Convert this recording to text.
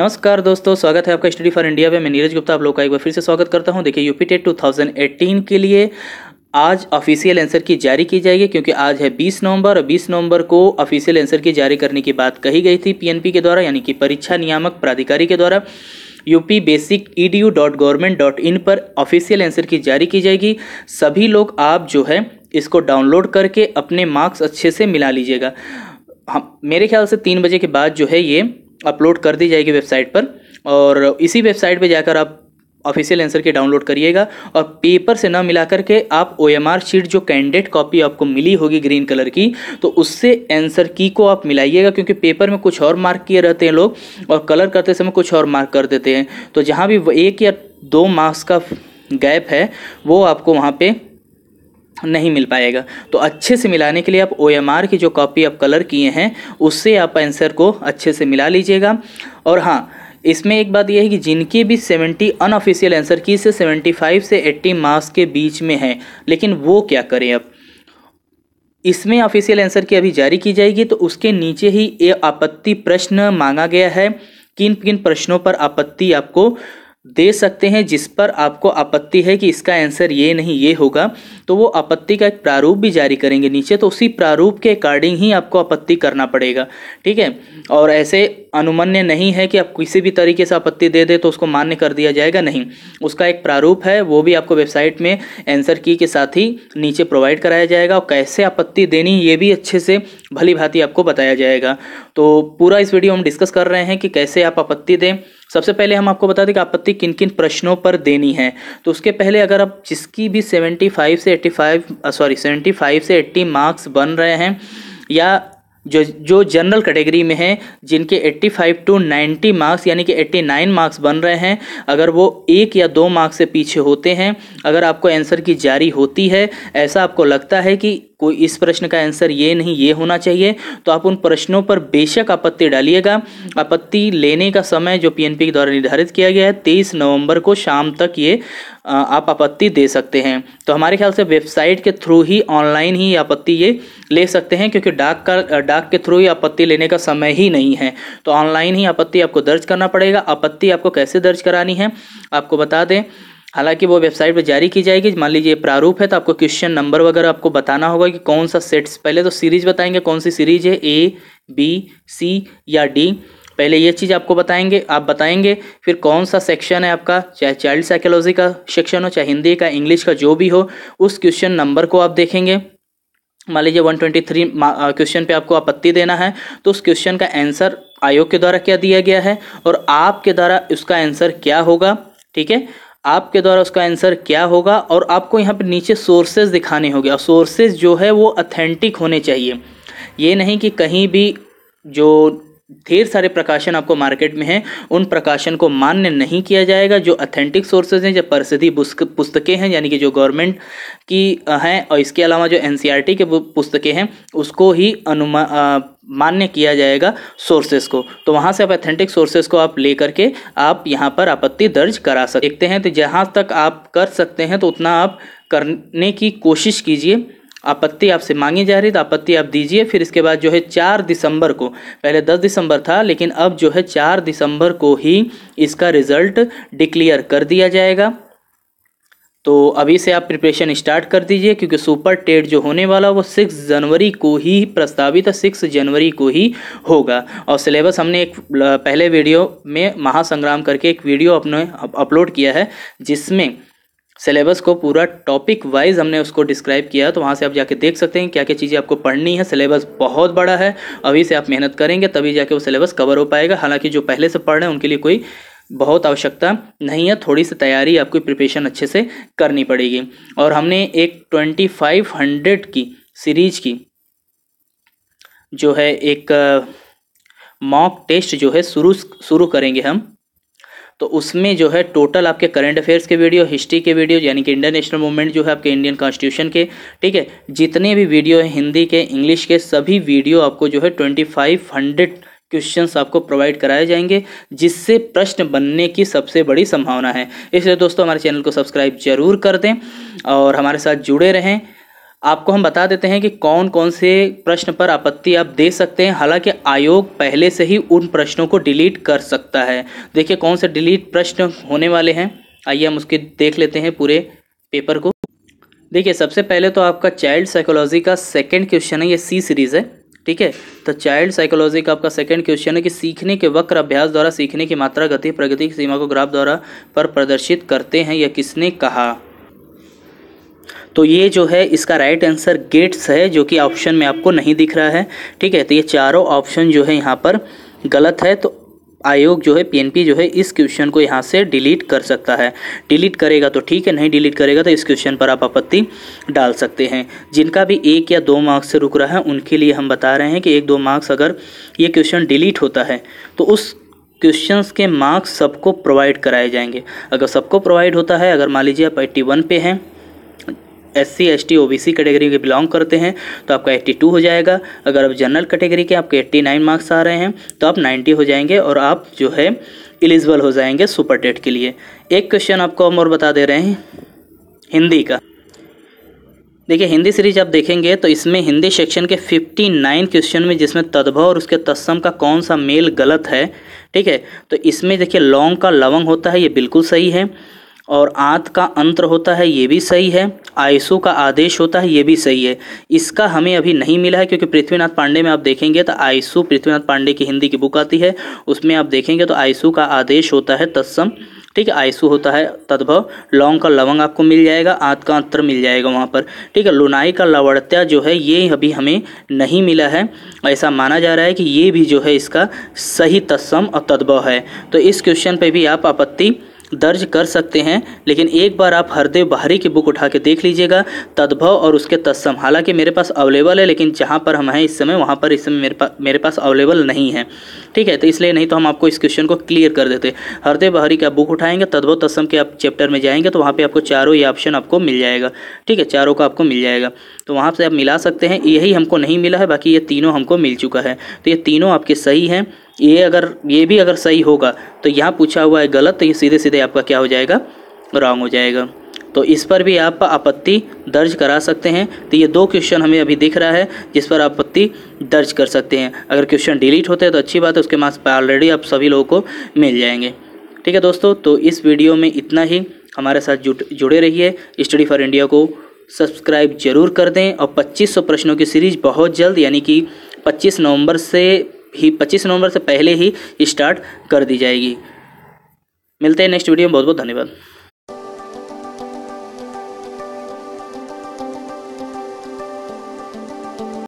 नमस्कार दोस्तों स्वागत है आपका स्टडी फॉर इंडिया में मैं नीरज गुप्ता आप लोग का एक बार फिर से स्वागत करता हूं देखिए यूपी टेट टू के लिए आज ऑफिशियल आंसर की जारी की जाएगी क्योंकि आज है 20 नवंबर और 20 नवंबर को ऑफिशियल आंसर की जारी करने की बात कही गई थी पीएनपी के द्वारा यानी कि परीक्षा नियामक प्राधिकारी के द्वारा UP basic E D U dot government dot in पर ऑफिशियल आंसर की जारी की जाएगी सभी लोग आप जो है इसको डाउनलोड करके अपने मार्क्स अच्छे से मिला लीजिएगा हम मेरे ख्याल से तीन बजे के बाद जो है ये अपलोड कर दी जाएगी वेबसाइट पर और इसी वेबसाइट पर जाकर आप ऑफिशियल आंसर के डाउनलोड करिएगा और पेपर से ना मिला करके आप ओ एम आर शीट जो कैंडिडेट कॉपी आपको मिली होगी ग्रीन कलर की तो उससे आंसर की को आप मिलाइएगा क्योंकि पेपर में कुछ और मार्क किए रहते हैं लोग और कलर करते समय कुछ और मार्क कर देते हैं तो जहाँ भी एक या दो मार्क्स का गैप है वो आपको वहाँ पे नहीं मिल पाएगा तो अच्छे से मिलाने के लिए आप ओ की जो कॉपी आप कलर किए हैं उससे आप आंसर को अच्छे से मिला लीजिएगा और हाँ इसमें एक बात यह है कि जिनकी भी 70 अनऑफिशियल आंसर की से 75 से 80 मार्क्स के बीच में है लेकिन वो क्या करें अब इसमें ऑफिशियल आंसर की अभी जारी की जाएगी तो उसके नीचे ही ये आपत्ति प्रश्न मांगा गया है किन किन प्रश्नों पर आपत्ति आपको दे सकते हैं जिस पर आपको आपत्ति है कि इसका आंसर ये नहीं ये होगा तो वो आपत्ति का एक प्रारूप भी जारी करेंगे नीचे तो उसी प्रारूप के अकॉर्डिंग ही आपको आपत्ति करना पड़ेगा ठीक है और ऐसे अनुमन्य नहीं है कि आप किसी भी तरीके से आपत्ति दे दे तो उसको मान्य कर दिया जाएगा नहीं उसका एक प्रारूप है वो भी आपको वेबसाइट में एंसर की के साथ ही नीचे प्रोवाइड कराया जाएगा और कैसे आपत्ति देनी ये भी अच्छे से भली भांति आपको बताया जाएगा तो पूरा इस वीडियो हम डिस्कस कर रहे हैं कि कैसे आप आपत्ति दें सबसे पहले हम आपको बता दें कि आपत्ति किन किन प्रश्नों पर देनी है तो उसके पहले अगर आप जिसकी भी 75 से 85 सॉरी 75 से 80 मार्क्स बन रहे हैं या जो जो जनरल कैटेगरी में हैं जिनके 85 टू 90 मार्क्स यानी कि 89 मार्क्स बन रहे हैं अगर वो एक या दो मार्क्स से पीछे होते हैं अगर आपको आंसर की जारी होती है ऐसा आपको लगता है कि कोई इस प्रश्न का आंसर ये नहीं ये होना चाहिए तो आप उन प्रश्नों पर बेशक आपत्ति डालिएगा आपत्ति लेने का समय जो पी के द्वारा निर्धारित किया गया है तेईस नवम्बर को शाम तक ये आप आपत्ति दे सकते हैं तो हमारे ख्याल से वेबसाइट के थ्रू ही ऑनलाइन ही आपत्ति ये ले सकते हैं क्योंकि डाक का डाक डाक के थ्रू ही आपत्ति लेने का समय ही नहीं है तो ऑनलाइन ही आपत्ति आपको दर्ज करना पड़ेगा आपत्ति आपको कैसे दर्ज करानी है आपको बता दें हालांकि वो वेबसाइट पर जारी की जाएगी मान लीजिए प्रारूप है तो आपको क्वेश्चन नंबर वगैरह आपको बताना होगा कि कौन सा सेट्स पहले तो सीरीज बताएंगे कौन सी सीरीज है ए बी सी या डी पहले ये चीज़ आपको बताएंगे आप बताएंगे फिर कौन सा सेक्शन है आपका चाहे चाइल्ड साइकोलॉजी का सेक्शन हो चाहे हिंदी का इंग्लिश का जो भी हो उस क्वेश्चन नंबर को आप देखेंगे मान लीजिए 123 क्वेश्चन पे आपको आपत्ति देना है तो उस क्वेश्चन का आंसर आयोग के द्वारा क्या दिया गया है और आपके द्वारा उसका आंसर क्या होगा ठीक है आपके द्वारा उसका आंसर क्या होगा और आपको यहाँ पर नीचे सोर्सेज दिखाने होंगे और सोर्सेज जो है वो अथेंटिक होने चाहिए ये नहीं कि कहीं भी जो ढेर सारे प्रकाशन आपको मार्केट में हैं उन प्रकाशन को मान्य नहीं किया जाएगा जो अथेंटिक सोर्सेज हैं जो प्रसिद्धि पुस्तकें हैं यानी कि जो गवर्नमेंट की हैं और इसके अलावा जो एन e के पुस्तकें हैं उसको ही अनुमा मान्य किया जाएगा सोर्सेज को तो वहाँ से आप अथेंटिक सोर्सेज को आप ले करके आप यहाँ पर आपत्ति दर्ज करा सकते हैं तो जहाँ तक आप कर सकते हैं तो उतना आप करने की कोशिश कीजिए आपत्ति आपसे मांगी जा रही है तो आपत्ति आप दीजिए फिर इसके बाद जो है चार दिसंबर को पहले दस दिसंबर था लेकिन अब जो है चार दिसंबर को ही इसका रिजल्ट डिक्लियर कर दिया जाएगा तो अभी से आप प्रिपरेशन स्टार्ट कर दीजिए क्योंकि सुपर टेट जो होने वाला वो सिक्स जनवरी को ही प्रस्तावित सिक्स जनवरी को ही होगा और सिलेबस हमने एक पहले वीडियो में महासंग्राम करके एक वीडियो अपने अपलोड किया है जिसमें सिलेबस को पूरा टॉपिक वाइज हमने उसको डिस्क्राइब किया तो वहाँ से आप जाके देख सकते हैं क्या क्या चीज़ें आपको पढ़नी है सिलेबस बहुत बड़ा है अभी से आप मेहनत करेंगे तभी जाके वो सिलेबस कवर हो पाएगा हालांकि जो पहले से पढ़ रहे हैं उनके लिए कोई बहुत आवश्यकता नहीं है थोड़ी सी तैयारी आपको प्रिपरेशन अच्छे से करनी पड़ेगी और हमने एक ट्वेंटी फाइव हंड्रेड की सीरीज की जो है एक मॉक टेस्ट जो है शुरू शुरू करेंगे हम तो उसमें जो है टोटल आपके करंट अफेयर्स के वीडियो हिस्ट्री के वीडियो यानी कि इंटरनेशनल नेशनल मूवमेंट जो है आपके इंडियन कॉन्स्टिट्यूशन के ठीक है जितने भी वीडियो हैं हिंदी के इंग्लिश के सभी वीडियो आपको जो है ट्वेंटी फाइव हंड्रेड क्वेश्चन आपको प्रोवाइड कराए जाएंगे जिससे प्रश्न बनने की सबसे बड़ी संभावना है इसलिए दोस्तों हमारे चैनल को सब्सक्राइब जरूर कर दें और हमारे साथ जुड़े रहें आपको हम बता देते हैं कि कौन कौन से प्रश्न पर आपत्ति आप दे सकते हैं हालांकि आयोग पहले से ही उन प्रश्नों को डिलीट कर सकता है देखिए कौन से डिलीट प्रश्न होने वाले हैं आइए हम उसके देख लेते हैं पूरे पेपर को देखिए सबसे पहले तो आपका चाइल्ड साइकोलॉजी का सेकेंड क्वेश्चन है ये सी सीरीज़ है ठीक है तो चाइल्ड साइकोलॉजी का आपका सेकंड क्वेश्चन है कि सीखने के वक्र अभ्यास द्वारा सीखने की मात्रा गति प्रगति की सीमा को ग्राफ द्वारा पर प्रदर्शित करते हैं या किसने कहा तो ये जो है इसका राइट आंसर गेट्स है जो कि ऑप्शन में आपको नहीं दिख रहा है ठीक है तो ये चारों ऑप्शन जो है यहाँ पर गलत है तो आयोग जो है पीएनपी जो है इस क्वेश्चन को यहाँ से डिलीट कर सकता है डिलीट करेगा तो ठीक है नहीं डिलीट करेगा तो इस क्वेश्चन पर आप आपत्ति डाल सकते हैं जिनका भी एक या दो मार्क्स से रुक रहा है उनके लिए हम बता रहे हैं कि एक दो मार्क्स अगर ये क्वेश्चन डिलीट होता है तो उस क्वेश्चंस के मार्क्स सबको प्रोवाइड कराए जाएंगे अगर सबको प्रोवाइड होता है अगर मान लीजिए आप एट्टी वन पे हैं S C S T O B C category के बिलोंग करते हैं तो आपका एट्टी टू हो जाएगा अगर आप जनरल कैटेगरी के आपके एट्टी नाइन मार्क्स आ रहे हैं तो आप नाइन्टी हो जाएंगे और आप जो है एलिजिबल हो जाएंगे सुपर टेट के लिए एक क्वेश्चन आपको हम और बता दे रहे हैं हिंदी का देखिए हिंदी सीरीज आप देखेंगे तो इसमें हिंदी सेक्शन के 59 क्वेश्चन में जिसमें तद्भव और उसके तत्सम का कौन सा मेल गलत है ठीक है तो इसमें देखिए लौंग का लवंग होता है ये बिल्कुल सही है और आंत का अंतर होता है ये भी सही है आयसु का आदेश होता है ये भी सही है इसका हमें अभी नहीं मिला है क्योंकि पृथ्वीनाथ पांडे में आप देखेंगे तो आयसू पृथ्वीनाथ पांडे की हिंदी की बुक आती है उसमें आप देखेंगे तो आयसु का आदेश होता है तत्सम ठीक है आयसु होता है तद्भव लौंग का लवंग आपको मिल जाएगा आंत का अंतर मिल जाएगा वहाँ पर ठीक है लुनाई का लवड़त्या जो है ये अभी हमें नहीं मिला है ऐसा माना जा रहा है कि ये भी जो है इसका सही तत्सम और तद्भव है तो इस क्वेश्चन पर भी आप आपत्ति दर्ज कर सकते हैं लेकिन एक बार आप हरदेव बाहरी की बुक उठा के देख लीजिएगा तद्भव और उसके तत्सम हालांकि मेरे पास अवेलेबल है लेकिन जहाँ पर हम हैं इस समय वहाँ पर इस समय मेरे पास मेरे पास अवेलेबल नहीं है ठीक है तो इसलिए नहीं तो हम आपको इस क्वेश्चन को क्लियर कर देते हरदेव बाहरी का बुक उठाएंगे तद्भव तत्सम के आप चैप्टर में जाएंगे तो वहाँ पर आपको चारों ये ऑप्शन आपको मिल जाएगा ठीक है चारों का आपको मिल जाएगा तो वहाँ से आप मिला सकते हैं यही हमको नहीं मिला है बाकी ये तीनों हमको मिल चुका है तो ये तीनों आपके सही हैं ये अगर ये भी अगर सही होगा तो यहाँ पूछा हुआ है गलत तो ये सीधे सीधे आपका क्या हो जाएगा रॉन्ग हो जाएगा तो इस पर भी आप आपत्ति दर्ज करा सकते हैं तो ये दो क्वेश्चन हमें अभी दिख रहा है जिस पर आपत्ति दर्ज कर सकते हैं अगर क्वेश्चन डिलीट होते हैं तो अच्छी बात है उसके मार्क्स ऑलरेडी आप सभी लोगों को मिल जाएंगे ठीक है दोस्तों तो इस वीडियो में इतना ही हमारे साथ जुट जुड़े रहिए स्टडी फॉर इंडिया को सब्सक्राइब जरूर कर दें और 2500 प्रश्नों की सीरीज बहुत जल्द यानी कि 25 नवंबर से ही पच्चीस नवंबर से पहले ही स्टार्ट कर दी जाएगी मिलते हैं नेक्स्ट वीडियो में बहुत बहुत धन्यवाद